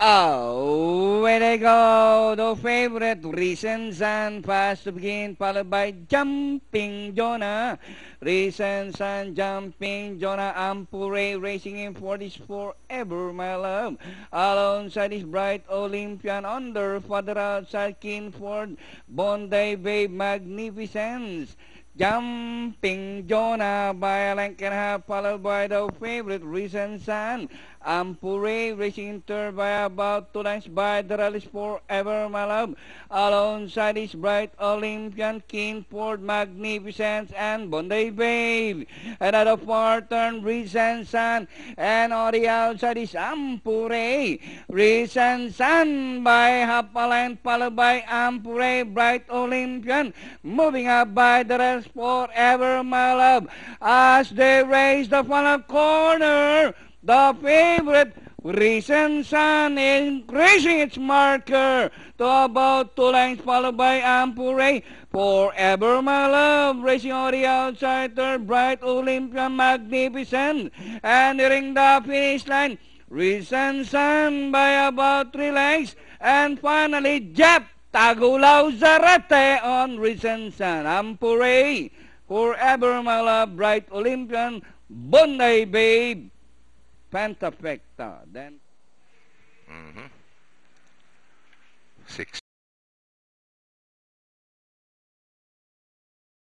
Oh, where they go, the favorite reasons and fast to begin, followed by jumping Jonah. Reasons and jumping Jonah Ampure racing in for this forever, my love. Alongside his bright Olympian under father outside Kinford, Bondi Bay Magnificence. Jumping Jonah by Alan Kerha, followed by the favorite Reason Sun. Ampure racing third by about two lengths by the rallies forever, my love. Alongside his bright Olympian King Ford Magnificence and Bondi Babe. Another far turn, Reason Sun. And on the outside is Ampure. Reason Sun by Hapalan, followed by Ampure, bright Olympian. Moving up by the rest forever, my love. As they raised the final corner the favorite recent sun, increasing its marker to about two lengths, followed by Ampure. Forever, my love, racing on the outside third, bright Olympia magnificent, and during the finish line, recent sun by about three lengths, and finally, Jap Tagulaw Zarate on recent Ampure Forever my love, bright Olympian, Bondi babe, Pentafecta. Then. Mm-hmm.